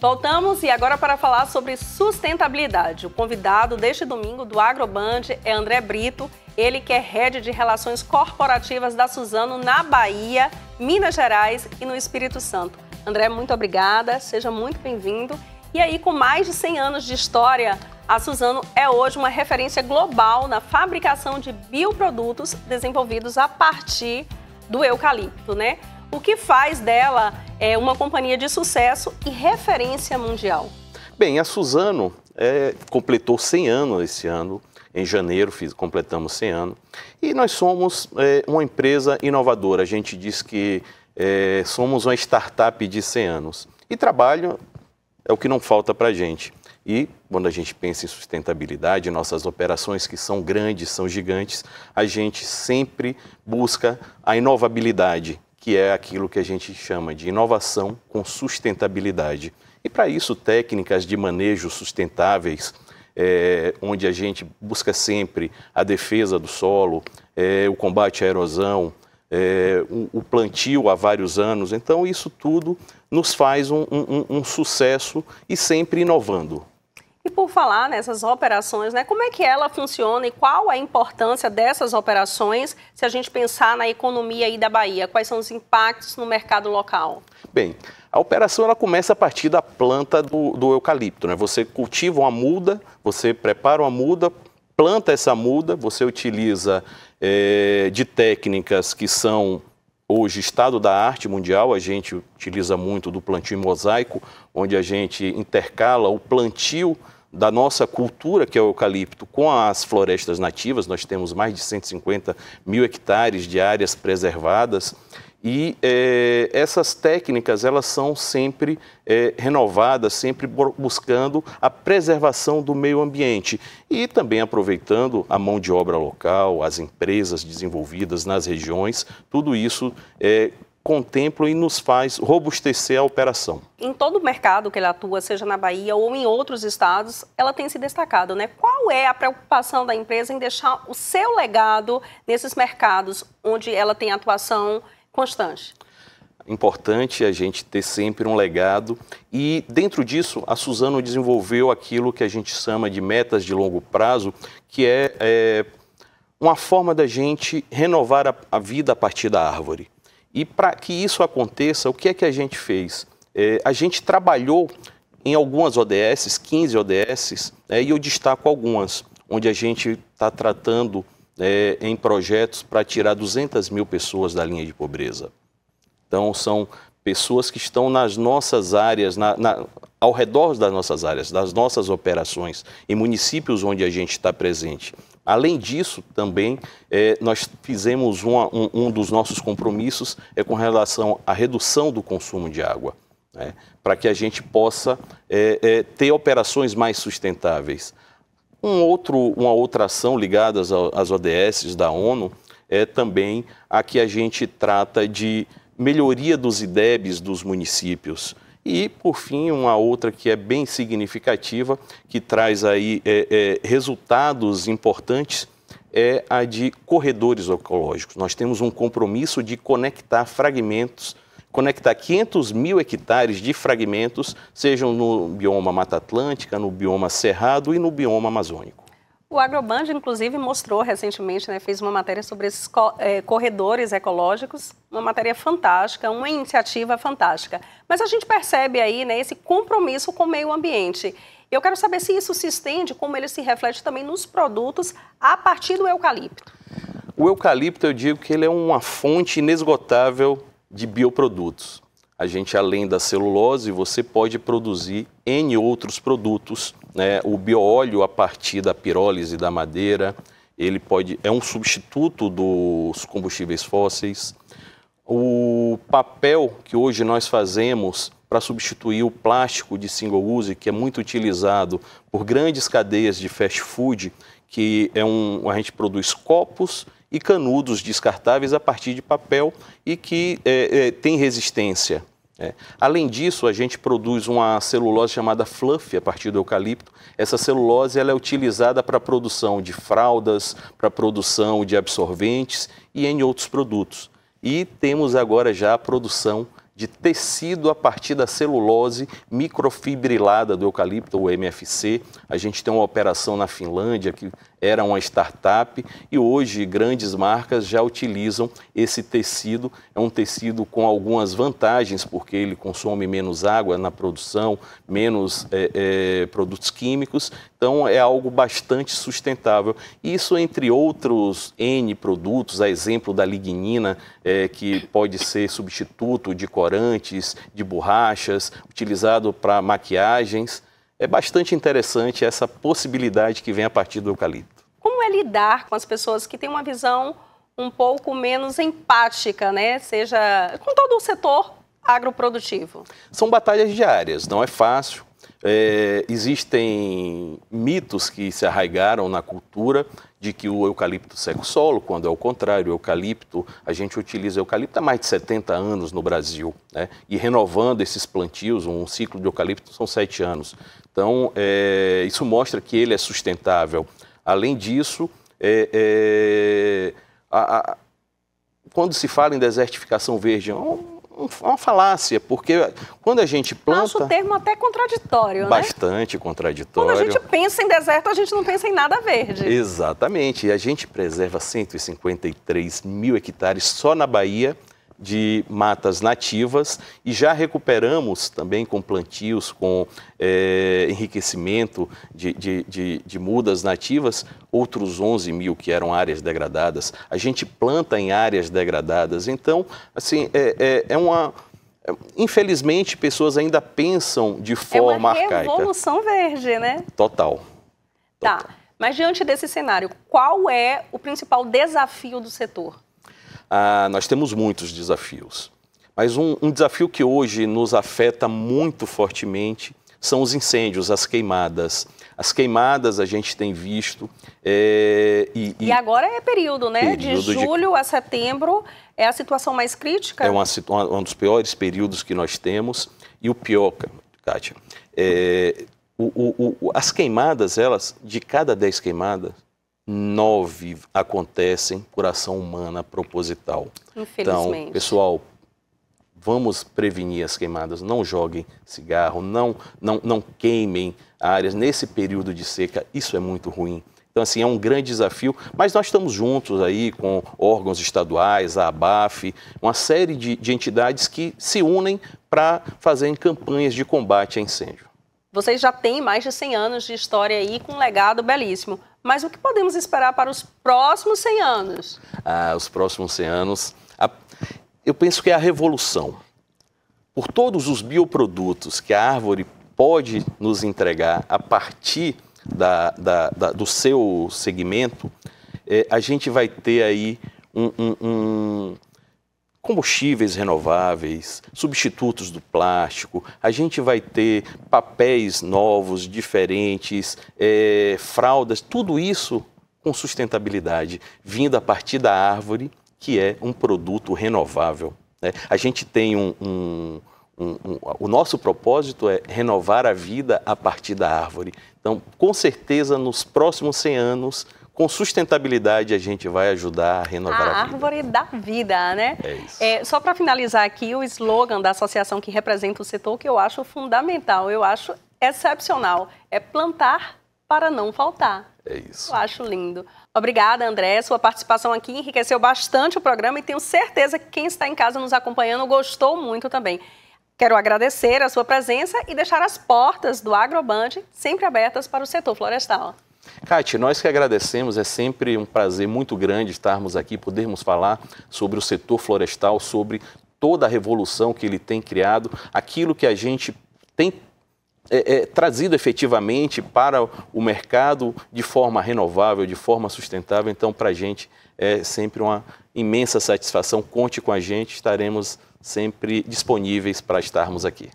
Voltamos e agora para falar sobre sustentabilidade. O convidado deste domingo do Agroband é André Brito, ele que é head de relações corporativas da Suzano na Bahia, Minas Gerais e no Espírito Santo. André, muito obrigada, seja muito bem-vindo. E aí, com mais de 100 anos de história, a Suzano é hoje uma referência global na fabricação de bioprodutos desenvolvidos a partir do eucalipto, né? o que faz dela é, uma companhia de sucesso e referência mundial. Bem, a Suzano é, completou 100 anos esse ano. Em janeiro fiz, completamos 100 anos. E nós somos é, uma empresa inovadora. A gente diz que é, somos uma startup de 100 anos. E trabalho é o que não falta para a gente. E quando a gente pensa em sustentabilidade, nossas operações que são grandes, são gigantes, a gente sempre busca a inovabilidade que é aquilo que a gente chama de inovação com sustentabilidade. E para isso, técnicas de manejo sustentáveis, é, onde a gente busca sempre a defesa do solo, é, o combate à erosão, é, o, o, plantio há vários anos. Então, isso tudo nos faz um, um, um sucesso e sempre inovando por falar nessas operações, né, como é que ela funciona e qual a importância dessas operações se a gente pensar na economia aí da Bahia? Quais são os impactos no mercado local? Bem, a operação ela começa a partir da planta do, do eucalipto. Né? Você cultiva uma muda, você prepara uma muda, planta essa muda, você utiliza é, de técnicas que são hoje estado da arte mundial, a gente utiliza muito do plantio mosaico, onde a gente intercala o plantio da nossa cultura, que é o eucalipto, com as florestas nativas, nós temos mais de 150 mil hectares de áreas preservadas. E é, essas técnicas elas são sempre é, renovadas, sempre buscando a preservação do meio ambiente e também aproveitando a mão de obra local, as empresas desenvolvidas nas regiões, tudo isso é, contempla e nos faz robustecer a operação. Em todo o mercado que ela atua, seja na Bahia ou em outros estados, ela tem se destacado, né? Qual é a preocupação da empresa em deixar o seu legado nesses mercados onde ela tem atuação constante? Importante a gente ter sempre um legado e dentro disso a Suzano desenvolveu aquilo que a gente chama de metas de longo prazo, que é, é uma forma da gente renovar a, a vida a partir da árvore. E para que isso aconteça, o que é que a gente fez? É, a gente trabalhou em algumas ODS, 15 ODS, e eu destaco algumas, onde a gente está tratando é, em projetos para tirar 200 mil pessoas da linha de pobreza. Então, são pessoas que estão nas nossas áreas, na, na, ao redor das nossas áreas, das nossas operações, em municípios onde a gente está presente. Além disso, também, eh, nós fizemos uma, um, um, dos nossos compromissos é com relação à redução do consumo de água, né, para que a gente possa eh, ter operações mais sustentáveis. Um outro, uma outra ação ligada às, às ODS da ONU é também a que a gente trata de melhoria dos IDEBs dos municípios. E, por fim, uma outra que é bem significativa, que traz aí é, é, resultados importantes, é a de corredores ecológicos. Nós temos um compromisso de conectar fragmentos, conectar 500 mil hectares de fragmentos, sejam no bioma Mata Atlântica, no bioma Cerrado e no bioma Amazônico. O Agroband, inclusive, mostrou recentemente, né, fez uma matéria sobre esses eh, corredores ecológicos, uma matéria fantástica, uma iniciativa fantástica. Mas a gente percebe aí né, esse compromisso com o meio ambiente. Eu quero saber se isso se estende, como ele se reflete também nos produtos a partir do eucalipto. O eucalipto, eu digo que ele é uma fonte inesgotável de bioprodutos. A gente, além da celulose, você pode produzir N outros produtos né? O bioóleo a partir da pirólise da madeira, ele pode é um substituto dos combustíveis fósseis. O papel que hoje nós fazemos para substituir o plástico de single use, que é muito utilizado por grandes cadeias de fast food, que é um a gente produz copos e canudos descartáveis a partir de papel e que é, é, tem resistência. É. Além disso, a gente produz uma celulose chamada fluff a partir do eucalipto. Essa celulose ela é utilizada para a produção de fraldas, para a produção de absorventes e em outros produtos. E temos agora já a produção de tecido a partir da celulose microfibrilada do eucalipto, o MFC. A gente tem uma operação na Finlândia que era uma startup e hoje grandes marcas já utilizam esse tecido. É um tecido com algumas vantagens, porque ele consome menos água na produção, menos é, é, produtos químicos, então é algo bastante sustentável. Isso entre outros N produtos, a exemplo da lignina, é, que pode ser substituto de corante de borrachas, utilizado para maquiagens. É bastante interessante essa possibilidade que vem a partir do eucalipto. Como é lidar com as pessoas que têm uma visão um pouco menos empática, né? Seja com todo o setor agroprodutivo. São batalhas diárias, não é fácil. É, existem mitos que se arraigaram na cultura de que o eucalipto seca o solo, quando é o contrário, o eucalipto, a gente utiliza eucalipto há mais de 70 anos no Brasil, né? e renovando esses plantios, um ciclo de eucalipto são sete anos. Então, é, isso mostra que ele é sustentável. Além disso, é, é a, a, quando se fala em desertificação verde, é um, uma falácia, porque quando a gente planta... Nosso o termo até contraditório, né? Bastante contraditório. Quando a gente pensa em deserto, a gente não pensa em nada verde. Exatamente. E a gente preserva 153 mil hectares só na Bahia de matas nativas e já recuperamos também com plantios, com é, enriquecimento de, de, de, de, mudas nativas, outros 11 mil que eram áreas degradadas. A gente planta em áreas degradadas. Então, assim, é, é, é uma. É, infelizmente, pessoas ainda pensam de é forma arcaica. É uma revolução verde, né? Total. Tá. Total. Tá. Mas diante desse cenário, qual é o principal desafio do setor? ah, nós temos muitos desafios. Mas um, um desafio que hoje nos afeta muito fortemente são os incêndios, as queimadas. As queimadas a gente tem visto. É, e, e, e, agora é período, né? Período de julho de... a setembro é a situação mais crítica? É uma, um dos piores períodos que nós temos. E o pior, Kátia, é, o, o, o, as queimadas, elas, de cada 10 queimadas, nove acontecem por ação humana proposital. Então, Infelizmente. Então, pessoal, vamos prevenir as queimadas. Não joguem cigarro, não, não, não queimem áreas. Nesse período de seca, isso é muito ruim. Então, assim, é um grande desafio, mas nós estamos juntos aí com órgãos estaduais, a ABAF, uma série de, de entidades que se unem para fazerem campanhas de combate a incêndio. Vocês já têm mais de 100 anos de história aí com um legado belíssimo. Mas o que podemos esperar para os próximos 100 anos? Ah, os próximos 100 anos, a... eu penso que é a revolução. Por todos os bioprodutos que a árvore pode nos entregar a partir da, da, da, do seu segmento, eh, a gente vai ter aí um, um combustíveis renováveis, substitutos do plástico, a gente vai ter papéis novos, diferentes, é, fraldas, tudo isso com sustentabilidade, vindo a partir da árvore, que é um produto renovável. Né? A gente tem um, um um, um, o nosso propósito é renovar a vida a partir da árvore. Então, com certeza, nos próximos 100 anos, com sustentabilidade a gente vai ajudar a renovar a, a vida. árvore da vida, né? É isso. É, só para finalizar aqui, o slogan da associação que representa o setor, que eu acho fundamental, eu acho excepcional, é plantar para não faltar. É isso. Eu acho lindo. Obrigada, André. Sua participação aqui enriqueceu bastante o programa e tenho certeza que quem está em casa nos acompanhando gostou muito também. Quero agradecer a sua presença e deixar as portas do Agroband sempre abertas para o setor florestal. Kate, nós que agradecemos, é sempre um prazer muito grande estarmos aqui, podermos falar sobre o setor florestal, sobre toda a revolução que ele tem criado, aquilo que a gente tem é, é, trazido efetivamente para o mercado de forma renovável, de forma sustentável. Então, para a gente é sempre uma imensa satisfação. Conte com a gente, estaremos sempre disponíveis para estarmos aqui.